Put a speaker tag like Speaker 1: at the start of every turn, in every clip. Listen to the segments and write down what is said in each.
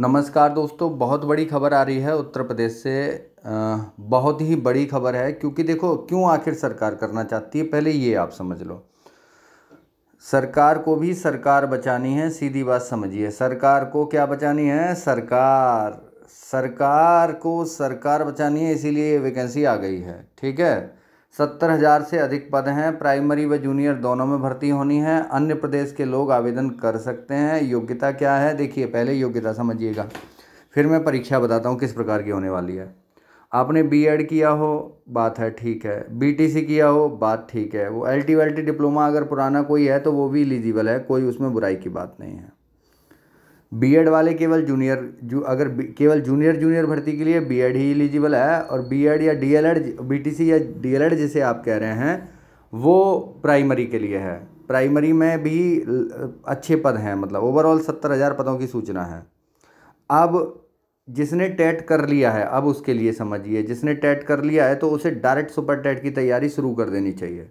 Speaker 1: नमस्कार दोस्तों बहुत बड़ी खबर आ रही है उत्तर प्रदेश से आ, बहुत ही बड़ी खबर है क्योंकि देखो क्यों आखिर सरकार करना चाहती है पहले ये आप समझ लो सरकार को भी सरकार बचानी है सीधी बात समझिए सरकार को क्या बचानी है सरकार सरकार को सरकार बचानी है इसीलिए ये वैकेंसी आ गई है ठीक है सत्तर हज़ार से अधिक पद हैं प्राइमरी व जूनियर दोनों में भर्ती होनी है अन्य प्रदेश के लोग आवेदन कर सकते हैं योग्यता क्या है देखिए पहले योग्यता समझिएगा फिर मैं परीक्षा बताता हूँ किस प्रकार की होने वाली है आपने बीएड किया हो बात है ठीक है बीटीसी किया हो बात ठीक है वो एल टी डिप्लोमा अगर पुराना कोई है तो वो भी एलिजिबल है कोई उसमें बुराई की बात नहीं है बीएड वाले केवल जूनियर जू अगर केवल जूनियर जूनियर भर्ती के लिए बीएड ही एलिजिबल है और बीएड या डीएलएड बीटीसी या डीएलएड जिसे आप कह रहे हैं वो प्राइमरी के लिए है प्राइमरी में भी अच्छे पद हैं मतलब ओवरऑल सत्तर हज़ार पदों की सूचना है अब जिसने टेट कर लिया है अब उसके लिए समझिए जिसने टेट कर लिया है तो उसे डायरेक्ट सुपर टेट की तैयारी शुरू कर देनी चाहिए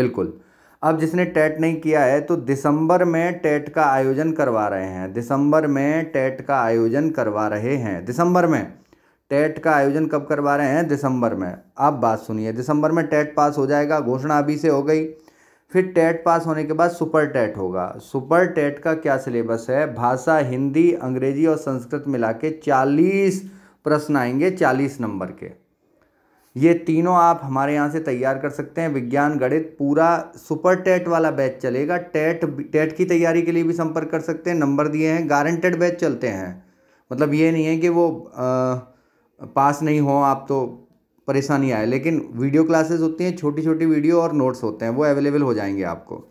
Speaker 1: बिल्कुल अब जिसने टेट नहीं किया है तो दिसंबर में टेट का आयोजन करवा रहे हैं दिसंबर में टेट का आयोजन करवा रहे हैं दिसंबर में टेट का आयोजन कब करवा रहे हैं दिसंबर में अब बात सुनिए दिसंबर में टेट पास हो जाएगा घोषणा अभी से हो गई फिर टेट पास होने के बाद सुपर टेट होगा सुपर टेट का क्या सिलेबस है भाषा हिंदी अंग्रेजी और संस्कृत मिला के चालीस प्रश्न आएंगे चालीस नंबर के ये तीनों आप हमारे यहाँ से तैयार कर सकते हैं विज्ञान गणित पूरा सुपर टेट वाला बैच चलेगा टेट टेट की तैयारी के लिए भी संपर्क कर सकते हैं नंबर दिए हैं गारंटेड बैच चलते हैं मतलब ये नहीं है कि वो आ, पास नहीं हो आप तो परेशानी आए लेकिन वीडियो क्लासेस होती हैं छोटी छोटी वीडियो और नोट्स होते हैं वो अवेलेबल हो जाएंगे आपको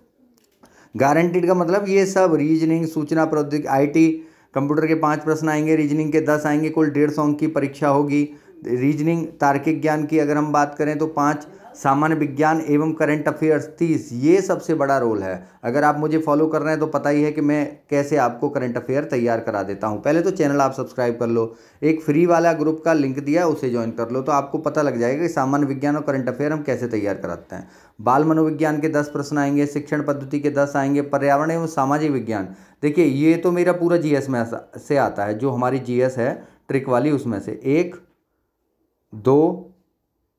Speaker 1: गारंटीड का मतलब ये सब रीजनिंग सूचना प्रौद्योगिक आईटी कंप्यूटर के पाँच प्रश्न आएंगे रीजनिंग के दस आएंगे कुल डेढ़ सौ अंक की परीक्षा होगी रीजनिंग तार्किक ज्ञान की अगर हम बात करें तो पाँच सामान्य विज्ञान एवं करंट अफेयर्स तीस ये सबसे बड़ा रोल है अगर आप मुझे फॉलो कर रहे हैं तो पता ही है कि मैं कैसे आपको करंट अफेयर तैयार करा देता हूँ पहले तो चैनल आप सब्सक्राइब कर लो एक फ्री वाला ग्रुप का लिंक दिया उसे ज्वाइन कर लो तो आपको पता लग जाएगा कि सामान्य विज्ञान और करंट अफेयर हम कैसे तैयार कराते हैं बाल मनोविज्ञान के दस प्रश्न आएंगे शिक्षण पद्धति के दस आएंगे पर्यावरण एवं सामाजिक विज्ञान देखिए ये तो मेरा पूरा जी में से आता है जो हमारी जी है ट्रिक वाली उसमें से एक दो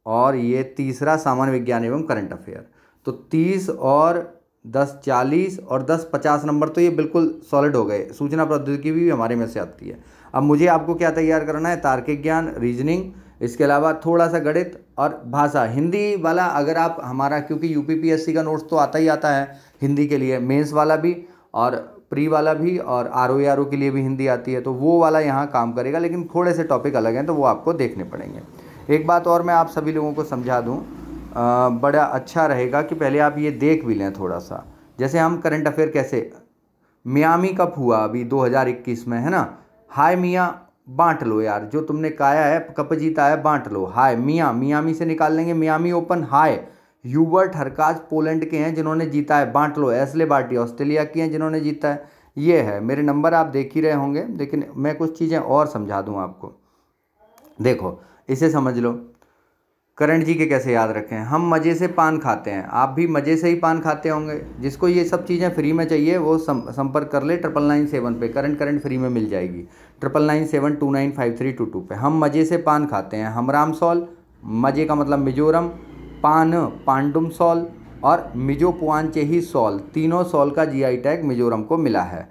Speaker 1: और ये तीसरा सामान्य विज्ञान एवं करंट अफेयर तो तीस और दस चालीस और दस पचास नंबर तो ये बिल्कुल सॉलिड हो गए सूचना प्रौद्योगिकी भी हमारे में से आती है अब मुझे आपको क्या तैयार करना है तार्किक ज्ञान रीजनिंग इसके अलावा थोड़ा सा गणित और भाषा हिंदी वाला अगर आप हमारा क्योंकि यूपीपीएससी का नोट्स तो आता ही आता है हिंदी के लिए मेंस वाला भी और प्री वाला भी और आर ओ आर ओ के लिए भी हिंदी आती है तो वो वाला यहाँ काम करेगा लेकिन थोड़े से टॉपिक अलग हैं तो वो आपको देखने पड़ेंगे एक बात और मैं आप सभी लोगों को समझा दूँ बड़ा अच्छा रहेगा कि पहले आप ये देख भी लें थोड़ा सा जैसे हम करंट अफेयर कैसे मियामी कप हुआ अभी 2021 में है ना हाय मियाँ बांट लो यार जो तुमने काया है कप जीता है बांट लो हाय मियाँ मियामी से निकाल लेंगे Miami open Hubert Hurkacz Poland के हैं जिन्होंने जीता है बांट लो एसले बार्टी ऑस्ट्रेलिया की हैं जिन्होंने जीता है ये है मेरे नंबर आप देख ही रहे होंगे लेकिन मैं कुछ चीज़ें और समझा दूँ आपको देखो इसे समझ लो करण जी के कैसे याद रखें हम मज़े से पान खाते हैं आप भी मज़े से ही पान खाते होंगे जिसको ये सब चीज़ें फ्री में चाहिए वो संपर्क कर ले ट्रिपल नाइन सेवन पर करंट करंट फ्री में मिल जाएगी triple nine seven two nine five three two two पर हम मज़े से पान खाते हैं हम रामसॉल मज़े का मतलब मिजोरम पान पांडुम सॉल और मिजोपुआनचेही सॉल तीनों सॉल का जीआई टैग मिजोरम को मिला है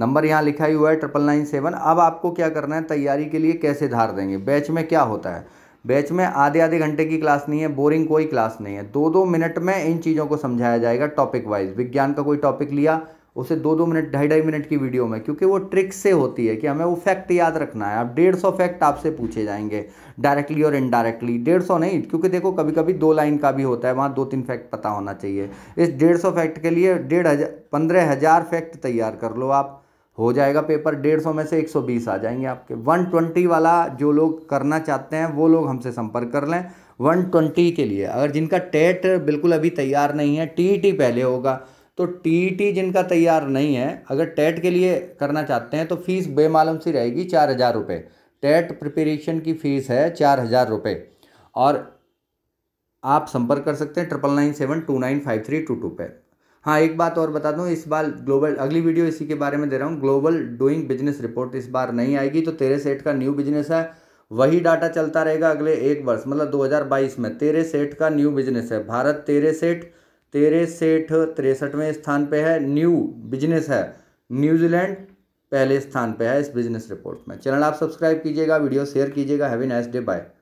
Speaker 1: नंबर यहाँ लिखा ही हुआ है ट्रिपल नाइन सेवन अब आपको क्या करना है तैयारी के लिए कैसे धार देंगे बैच में क्या होता है बैच में आधे आधे घंटे की क्लास नहीं है बोरिंग कोई क्लास नहीं है दो दो मिनट में इन चीज़ों को समझाया जाएगा टॉपिक वाइज विज्ञान का कोई टॉपिक लिया उसे दो दो मिनट ढाई ढाई मिनट की वीडियो में क्योंकि वो ट्रिक से होती है कि हमें वो फैक्ट याद रखना है आप डेढ़ सौ फैक्ट आपसे पूछे जाएंगे डायरेक्टली और इनडायरेक्टली डेढ़ सौ नहीं क्योंकि देखो कभी कभी दो लाइन का भी होता है वहाँ दो तीन फैक्ट पता होना चाहिए इस डेढ़ सौ फैक्ट के लिए डेढ़ हज़ार पंद्रह हज़ार फैक्ट तैयार कर लो आप हो जाएगा पेपर डेढ़ सौ में से एक सौ बीस आ जाएंगे आपके वन ट्वेंटी वाला जो लोग करना चाहते हैं वो लोग हमसे संपर्क कर लें वन ट्वेंटी के लिए अगर जिनका टेट बिल्कुल अभी तैयार नहीं है टी पहले होगा तो टी e जिनका तैयार नहीं है अगर टेट e के लिए करना चाहते हैं तो फ़ीस बेमालूम सी रहेगी चार हज़ार रुपये टेट प्रिपरेशन की फ़ीस है चार हज़ार रुपये और आप संपर्क कर सकते हैं triple nine seven two nine five three two two पर हाँ एक बात और बता दूँ इस बार ग्लोबल अगली वीडियो इसी के बारे में दे रहा हूँ ग्लोबल डूइंग बिजनेस रिपोर्ट इस बार नहीं आएगी तो तेरे सेठ का न्यू बिजनेस है वही डाटा चलता रहेगा अगले एक वर्ष मतलब दो में तेरे सेठ का न्यू बिजनेस है भारत तेरे सेठ सेठ तिरसठवें स्थान पे है न्यू बिजनेस है न्यूजीलैंड पहले स्थान पे है इस बिजनेस रिपोर्ट में चैनल आप सब्सक्राइब कीजिएगा वीडियो शेयर कीजिएगा हैवी नाइस डे बाय